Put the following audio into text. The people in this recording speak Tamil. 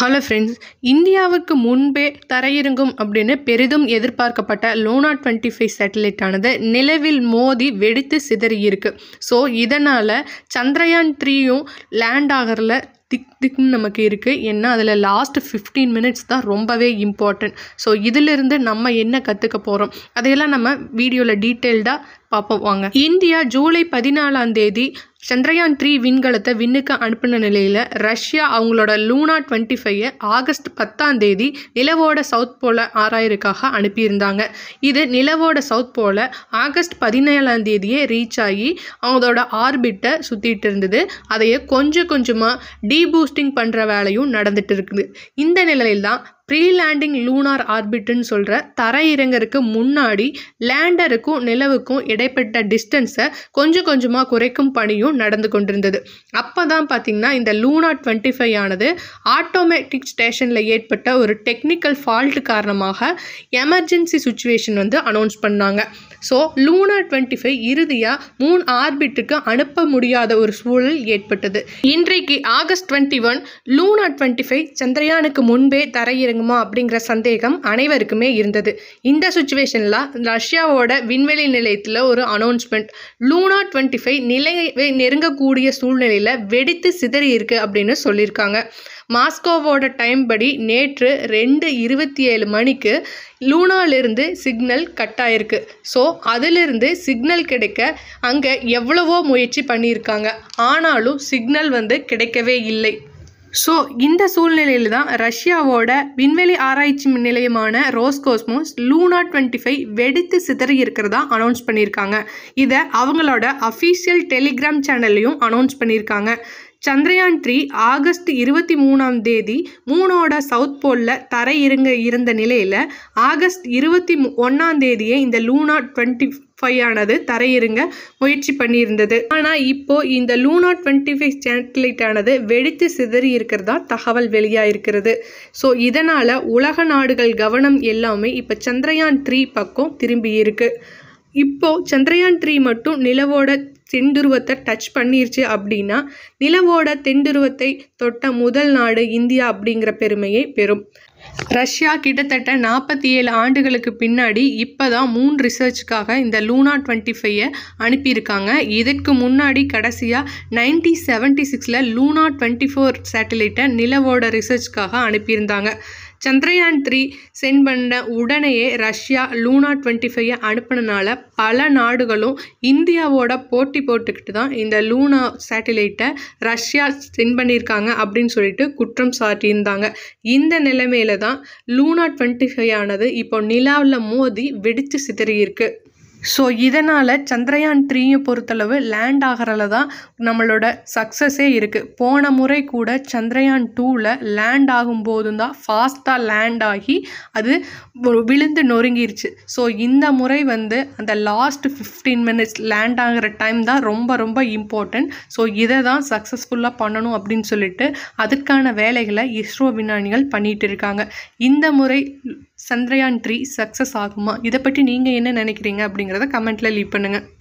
ஹலோ ஃப்ரெண்ட்ஸ் இந்தியாவுக்கு முன்பே தரையிறங்கும் அப்படின்னு பெரிதும் எதிர்பார்க்கப்பட்ட லோனா டுவெண்ட்டி ஃபைவ் சேட்டலைட்டானது நிலவில் மோதி வெடித்து சிதறியிருக்கு ஸோ இதனால் சந்திரயான் த்ரீயும் லேண்ட் ஆகிறதுல திக் திக்னு நமக்கு இருக்குது ஏன்னா அதில் லாஸ்ட் ஃபிஃப்டீன் மினிட்ஸ் தான் ரொம்பவே இம்பார்ட்டன்ட் ஸோ இதிலிருந்து நம்ம என்ன கற்றுக்க போகிறோம் அதையெல்லாம் நம்ம வீடியோவில் டீட்டெயில்டாக பார்ப்போம் வாங்க இந்தியா ஜூலை பதினாலாம் தேதி சந்திரயான் த்ரீ விண்கலத்தை விண்ணுக்கு அனுப்பின நிலையில் ரஷ்யா அவங்களோட லூனா டுவெண்ட்டி ஃபைவ் ஆகஸ்ட் பத்தாம் தேதி நிலவோட சவுத் போல ஆராயிருக்காக அனுப்பியிருந்தாங்க இது நிலவோட சவுத் போல ஆகஸ்ட் பதினேழாம் தேதியே ரீச் ஆகி அவங்களோட ஆர்பிட்டை சுற்றிட்டு இருந்தது அதையே கொஞ்சம் கொஞ்சமாக டீபூஸ்டிங் பண்ணுற வேலையும் நடந்துட்டு இருக்குது இந்த நிலையில்தான் ப்ரீ லேண்டிங் லூனார் ஆர்பிட்னு சொல்கிற தரையிறங்கருக்கு முன்னாடி லேண்டருக்கும் நிலவுக்கும் இடைப்பட்ட டிஸ்டன்ஸை கொஞ்சம் கொஞ்சமாக குறைக்கும் பணியும் நடந்து கொண்டிருந்தது அப்போ தான் பார்த்திங்கன்னா இந்த லூனா டுவெண்ட்டி ஃபைவ் ஆனது ஆட்டோமேட்டிக் ஸ்டேஷனில் ஏற்பட்ட ஒரு டெக்னிக்கல் ஃபால்ட் காரணமாக எமர்ஜென்சி சுச்சுவேஷன் வந்து அனௌன்ஸ் பண்ணாங்க ஸோ லூனா டுவெண்ட்டி ஃபைவ் இறுதியாக மூன் ஆர்பிட்டுக்கு அனுப்ப முடியாத ஒரு சூழல் ஏற்பட்டது இன்றைக்கு August twenty one Luna twenty five சந்திரயானுக்கு முன்பே தரையிறங்குமா அப்படிங்கிற சந்தேகம் அனைவருக்குமே இருந்தது இந்த சுச்சுவேஷனில் ரஷ்யாவோட விண்வெளி நிலையத்தில் ஒரு அனௌன்ஸ்மெண்ட் லூனா டுவெண்ட்டி ஃபைவ் நிலையை நெருங்கக்கூடிய சூழ்நிலையில் வெடித்து சிதறி இருக்கு அப்படின்னு சொல்லியிருக்காங்க மாஸ்கோவோட டைம் படி நேற்று ரெண்டு இருபத்தி ஏழு மணிக்கு லூனாலிருந்து சிக்னல் கட் ஆயிருக்கு ஸோ அதிலிருந்து சிக்னல் கிடைக்க அங்கே எவ்வளவோ முயற்சி பண்ணியிருக்காங்க ஆனாலும் சிக்னல் வந்து கிடைக்கவே இல்லை ஸோ இந்த சூழ்நிலையில் தான் ரஷ்யாவோட விண்வெளி ஆராய்ச்சி நிலையமான ரோஸ்கோஸ்மோஸ் லூனா டுவெண்ட்டி ஃபைவ் வெடித்து சிதறி இருக்கிறதா அனௌன்ஸ் பண்ணியிருக்காங்க இதை அவங்களோட அஃபீஷியல் டெலிகிராம் சேனல்லையும் அனௌன்ஸ் பண்ணியிருக்காங்க சந்திரயான் த்ரீ ஆகஸ்ட் இருபத்தி மூணாம் தேதி மூனோட சவுத் போலில் தரை இருங்க இருந்த நிலையில் ஆகஸ்ட் இருபத்தி ஒன்றாம் தேதியே இந்த லூனா டுவெண்ட்டி ஃபைவ் ஆனது தரையிறங்க முயற்சி பண்ணியிருந்தது ஆனால் இப்போது இந்த லூனா டுவெண்ட்டி ஃபைவ் சேட்டலைட் ஆனது வெடித்து சிதறி இருக்கிறதா தகவல் வெளியாக இருக்கிறது ஸோ இதனால் உலக நாடுகள் கவனம் எல்லாமே இப்போ சந்திரயான் த்ரீ பக்கம் திரும்பி இருக்குது இப்போது சந்திரயான் த்ரீ மட்டும் நிலவோட தென்துருவத்தை டச் பண்ணிருச்சு அப்படின்னா நிலவோட தென்துருவத்தை தொட்ட முதல் நாடு இந்தியா அப்படிங்கிற பெருமையை பெறும் ரஷ்யா கிட்டத்தட்ட நாற்பத்தி ஏழு ஆண்டுகளுக்கு பின்னாடி இப்போ தான் மூன் ரிசர்ச்சுக்காக இந்த லூனா டுவெண்ட்டி ஃபைவை அனுப்பியிருக்காங்க இதற்கு முன்னாடி கடைசியாக நைன்டீன் செவன்ட்டி சிக்ஸில் லூனா டுவெண்ட்டி ஃபோர் சேட்டலைட்டை நிலவோட ரிசர்ச்சுக்காக அனுப்பியிருந்தாங்க சந்திரயான் த்ரீ சென்ட் பண்ண உடனேயே ரஷ்யா லூனா டுவெண்ட்டி ஃபைவை அனுப்பினனால பல நாடுகளும் இந்தியாவோட போட்டி போட்டுக்கிட்டு தான் இந்த லூனா சேட்டலைட்டை ரஷ்யா சென்ட் பண்ணியிருக்காங்க அப்படின்னு சொல்லிட்டு குற்றம் சாட்டியிருந்தாங்க இந்த நிலைமையில தான் லூனா டுவெண்ட்டி ஃபைவ் ஆனது இப்போ நிலாவில் மோதி வெடித்து சிதறியிருக்கு ஸோ இதனால் சந்திரயான் த்ரீயை பொறுத்தளவு லேண்ட் ஆகிறல தான் நம்மளோட சக்ஸஸே இருக்குது போன முறை கூட சந்திரயான் டூவில் லேண்ட் ஆகும்போதும் தான் ஃபாஸ்ட்டாக லேண்ட் ஆகி அது விழுந்து நொறுங்கிருச்சு ஸோ இந்த முறை வந்து அந்த லாஸ்ட் ஃபிஃப்டீன் மினிட்ஸ் லேண்ட் ஆகிற டைம் தான் ரொம்ப ரொம்ப இம்பார்ட்டண்ட் ஸோ இதை தான் சக்ஸஸ்ஃபுல்லாக பண்ணணும் அப்படின்னு சொல்லிட்டு அதுக்கான வேலைகளை இஸ்ரோ விஞ்ஞானிகள் பண்ணிகிட்டு இருக்காங்க இந்த முறை சந்திரயான் த்ரீ சக்ஸஸ் ஆகுமா இதை பற்றி நீங்கள் என்ன நினைக்கிறீங்க அப்படிங்க அப்படிங்கிறத கமெண்ட்டில் லீவ் பண்ணுங்கள்